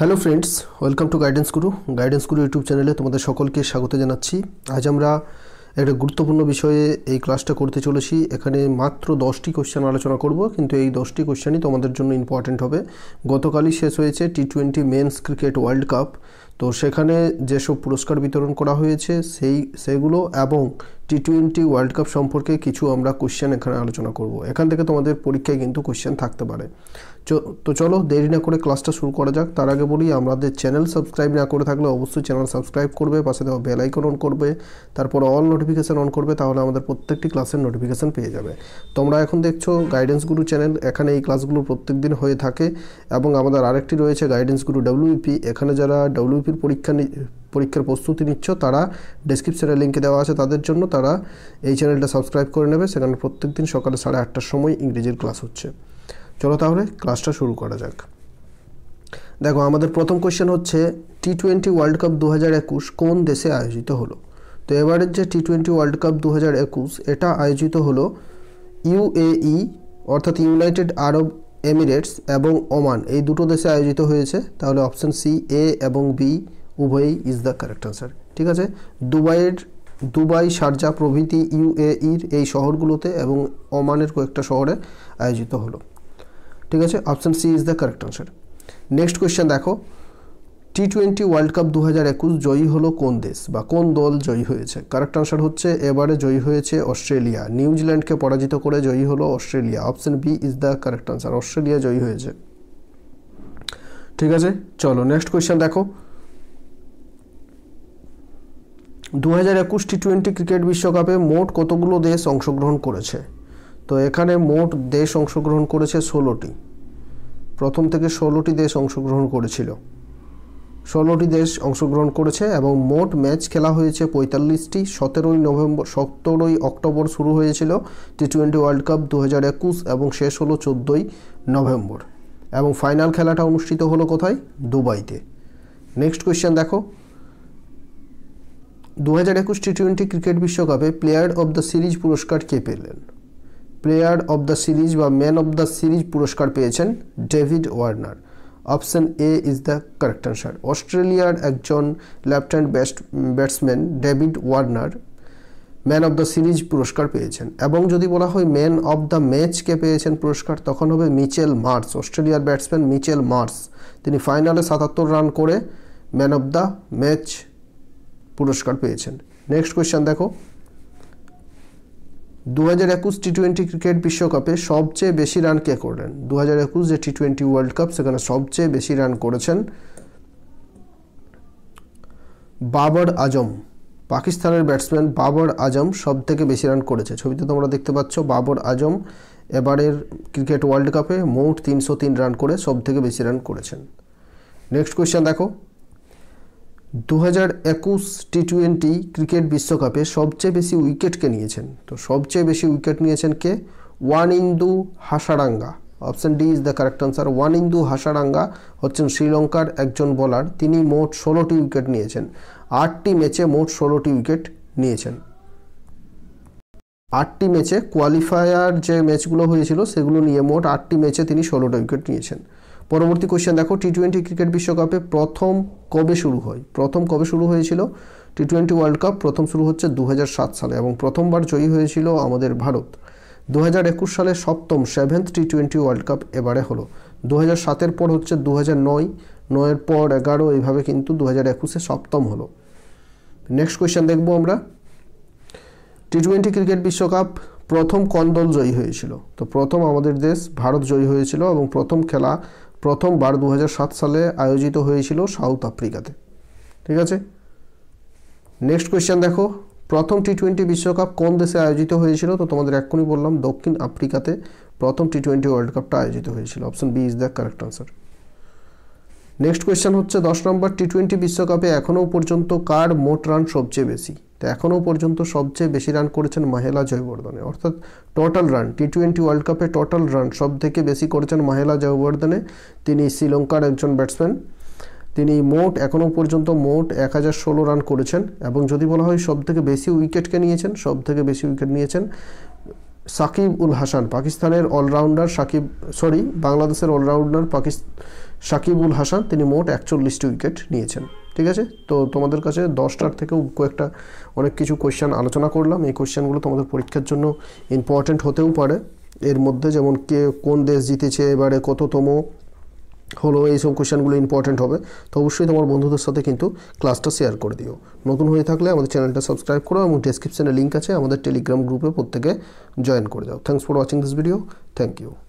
hello friends welcome to Guidance Guru Guidance Guru YouTube চ্যানেলে তোমাদের সকলকে স্বাগত জানাচ্ছি আজ আমরা একটা গুরুত্বপূর্ণ বিষয়ে এই ক্লাসটা করতে চলেছি এখানে মাত্র দশটি কোশ্চেন আলোচনা করব কিন্তু এই দশটি কোশ্চেনই তোমাদের জন্য ইম্পর্টেন্ট হবে গতকালই শেষ হয়েছে T twenty men's cricket world cup তো সেখানে যেসব পুরস্কার বিতরণ করা হয়েছে সেই সেগুলো এবং টি টোয়েন্টি ওয়ার্ল্ড কাপ সম্পর্কে কিছু আমরা কোশ্চেন এখানে আলোচনা করব এখান থেকে তোমাদের পরীক্ষায় কিন্তু কোশ্চেন থাকতে পারে তো চলো দেরি না করে ক্লাসটা শুরু করা যাক তার আগে বলি আমাদের চ্যানেল সাবস্ক্রাইব না করে থাকলে অবশ্যই চ্যানেল সাবস্ক্রাইব করবে পাশে দেওয়া বেল আইকন অন করবে তারপর অল নোটিফিকেশান অন করবে তাহলে আমাদের প্রত্যেকটি ক্লাসের নোটিফিকেশান পেয়ে যাবে তোমরা এখন দেখছো গাইডেন্স গুরু চ্যানেল এখানে এই ক্লাসগুলো প্রত্যেক দিন হয়ে থাকে এবং আমাদের আরেকটি রয়েছে গাইডেন্স গুরু ডাব্লিউপি এখানে যারা ডাব্লিউপির e পরীক্ষা পরীক্ষার প্রস্তুতি নিচ্ছ তারা ডিসক্রিপশানে লিঙ্কে দেওয়া আছে তাদের জন্য তারা এই চ্যানেলটা সাবস্ক্রাইব করে নেবে সেখানে প্রত্যেক দিন সকালে সাড়ে আটটার সময় ইংরেজির ক্লাস হচ্ছে চলো তাহলে ক্লাসটা শুরু করা যাক দেখো আমাদের প্রথম কোয়েশ্চেন হচ্ছে টি টোয়েন্টি ওয়ার্ল্ড কাপ দু হাজার একুশ কোন দেশে আয়োজিত হলো তো এবারের যে টি টোয়েন্টি ওয়ার্ল্ড কাপ দু হাজার একুশ এটা আয়োজিত হলো ইউএই e, অর্থাৎ ইউনাইটেড আরব এমিরেটস এবং ওমান এই দুটো দেশে আয়োজিত হয়েছে তাহলে অপশান সি এ এবং বি উভয়ই ইজ দ্য কারেক্ট আনসার ঠিক আছে দুবাইয়ের দুবাই শারজা প্রভৃতি ইউএইর এই শহরগুলোতে এবং ওমানের কয়েকটা শহরে আয়োজিত হলো ঠিক আছে option C is the correct answer next question দেখো টি টোয়েন্টি ওয়ার্ল্ড কাপ দু হাজার একুশ জয়ী হলো কোন দেশ বা কোন দল জয়ী হয়েছে কারেক্ট আনসার হচ্ছে এবারে জয়ী হয়েছে অস্ট্রেলিয়া নিউজিল্যান্ডকে পরাজিত করে জয়ী হলো Australia option B is the correct answer Australia জয়ী হয়েছে ঠিক আছে চলো নেক্সট কোয়েশ্চেন দেখো দু হাজার একুশ টি টোয়েন্টি ক্রিকেট বিশ্বকাপে মোট কতগুলো দেশ অংশগ্রহণ করেছে তো এখানে মোট দেশ অংশগ্রহণ করেছে ষোলোটি প্রথম থেকে ষোলোটি দেশ অংশগ্রহণ করেছিল ষোলোটি দেশ অংশগ্রহণ করেছে এবং মোট ম্যাচ খেলা হয়েছে পঁয়তাল্লিশটি সতেরোই নভেম্বর সতেরোই অক্টোবর শুরু হয়েছিল টি টোয়েন্টি ওয়ার্ল্ড কাপ দু হাজার একুশ এবং শেষ হলো চোদ্দোই নভেম্বর এবং ফাইনাল খেলাটা অনুষ্ঠিত হলো কোথায় দুবাইতে নেক্সট কোয়েশ্চেন দেখো দু হাজার একুশ টি টোয়েন্টি ক্রিকেট বিশ্বকাপে প্লেয়ার অব দ্য সিরিজ পুরস্কার কে পেলেন প্লেয়ার অব দ্য সিরিজ বা ম্যান অব দ্য সিরিজ পুরস্কার পেয়েছেন David Warner option A is the correct answer অস্ট্রেলিয়ার একজন লেফট হ্যান্ড ব্যাস্ট batsman David Warner man of the series পুরস্কার পেয়েছেন এবং যদি বলা হয় ম্যান অব দ্য ম্যাচকে পেয়েছেন পুরস্কার তখন হবে মিচেল মার্স অস্ট্রেলিয়ার ব্যাটসম্যান মিচেল মার্স তিনি ফাইনালে সাতাত্তর রান করে ম্যান অব দ্য ম্যাচ পুরস্কার পেয়েছেন নেক্সট কোয়েশ্চেন দেখো দু হাজার একুশ টি টোয়েন্টি ক্রিকেট বিশ্বকাপে সবচেয়ে বেশি রান কে করলেন দু হাজার একুশ যে টি টোয়েন্টি ওয়ার্ল্ড কাপ সেখানে সবচেয়ে বেশি রান করেছেন বাবর আজম পাকিস্তানের ব্যাটসম্যান বাবর আজম সব থেকে বেশি রান করেছে ছবিতে তোমরা দেখতে পাচ্ছ বাবর আজম এবারের ক্রিকেট ওয়ার্ল্ড কাপে মোট তিনশো তিন রান করে সব থেকে বেশি রান করেছেন নেক্সট কোয়েশ্চেন দেখো দু হাজার একুশ টি টোয়েন্টি ক্রিকেট বিশ্বকাপে সবচেয়ে বেশি উইকেটকে নিয়েছেন তো সবচেয়ে বেশি উইকেট নিয়েছেন কে Wanindu Hasaranga option D is the correct answer Wanindu Hasaranga হচ্ছেন শ্রীলঙ্কার একজন বোলার তিনি মোট ষোলোটি উইকেট নিয়েছেন আটটি ম্যাচে মোট ষোলোটি উইকেট নিয়েছেন আটটি ম্যাচে কোয়ালিফায়ার যে ম্যাচগুলো হয়েছিল সেগুলো নিয়ে মোট আটটি ম্যাচে তিনি ষোলোটা উইকেট নিয়েছেন পরবর্তী কোশ্চেন দেখো টি টোয়েন্টি ক্রিকেট বিশ্বকাপে প্রথম কবে শুরু হয় প্রথম কবে শুরু হয়েছিল টি টোয়েন্টি ওয়ার্ল্ড কাপ প্রথম শুরু হচ্ছে দু সালে এবং প্রথমবার জয়ী হয়েছিল আমাদের ভারত দু সালে সপ্তম seventh T twenty world cup এবারে হলো দু সাতের পর হচ্ছে দু নয় নয়ের পর এগারো এইভাবে কিন্তু দু হাজার একুশে সপ্তম হলো নেক্সট কোয়েশ্চেন দেখবো আমরা টি টোয়েন্টি ক্রিকেট বিশ্বকাপ প্রথম কন্দল জয়ী হয়েছিল তো প্রথম আমাদের দেশ ভারত জয়ী হয়েছিল এবং প্রথম খেলা প্রথমবার দু সালে আয়োজিত হয়েছিল সাউথ আফ্রিকাতে ঠিক আছে নেক্সট কোয়েশ্চেন দেখো প্রথম টি টোয়েন্টি বিশ্বকাপ কোন দেশে আয়োজিত হয়েছিল তো তোমাদের এক্ষুনি বললাম দক্ষিণ আফ্রিকাতে প্রথম টি টোয়েন্টি ওয়ার্ল্ড কাপটা আয়োজিত হয়েছিল option B is the correct answer next question হচ্ছে দশ নম্বর টি টোয়েন্টি বিশ্বকাপে এখনও পর্যন্ত কার মোট রান সবচেয়ে বেশি তো এখনও পর্যন্ত সবচেয়ে বেশি রান করেছেন মাহেলা জয়বর্ধনে অর্থাৎ total run T twenty world কাপে টোটাল রান সব থেকে বেশি করেছেন মাহেলা জয়বর্ধনে তিনি শ্রীলঙ্কার একজন ব্যাটসম্যান তিনি মোট এখনও পর্যন্ত মোট এক হাজার ষোলো রান করেছেন এবং যদি বলা হয় সব থেকে বেশি উইকেটকে নিয়েছেন সব থেকে বেশি উইকেট নিয়েছেন সাকিব উল হাসান পাকিস্তানের অলরাউন্ডার সাকিব সরি বাংলাদেশের অলরাউন্ডার পাকিস্তান সাকিব উল হাসান তিনি মোট একচল্লিশটি উইকেট নিয়েছেন ঠিক আছে তো তোমাদের কাছে দশটার থেকেও কয়েকটা অনেক কিছু কোয়েশ্চান আলোচনা করলাম এই কোয়েশ্চানগুলো তোমাদের পরীক্ষার জন্য ইম্পর্ট্যান্ট হতেও পারে এর মধ্যে যেমন কে কোন দেশ জিতেছে এবারে কততম হলো এইসব কোয়েশ্চানগুলো ইম্পর্ট্যান্ট হবে তো অবশ্যই তোমার বন্ধুদের সাথে কিন্তু ক্লাসটা শেয়ার করে দিও নতুন হয়ে থাকলে আমাদের চ্যানেলটা সাবস্ক্রাইব করো এবং ডিসক্রিপশানে লিঙ্ক আছে আমাদের টেলিগ্রাম গ্রুপে প্রত্যেকে জয়েন করে দাও thanks for watching this video thank you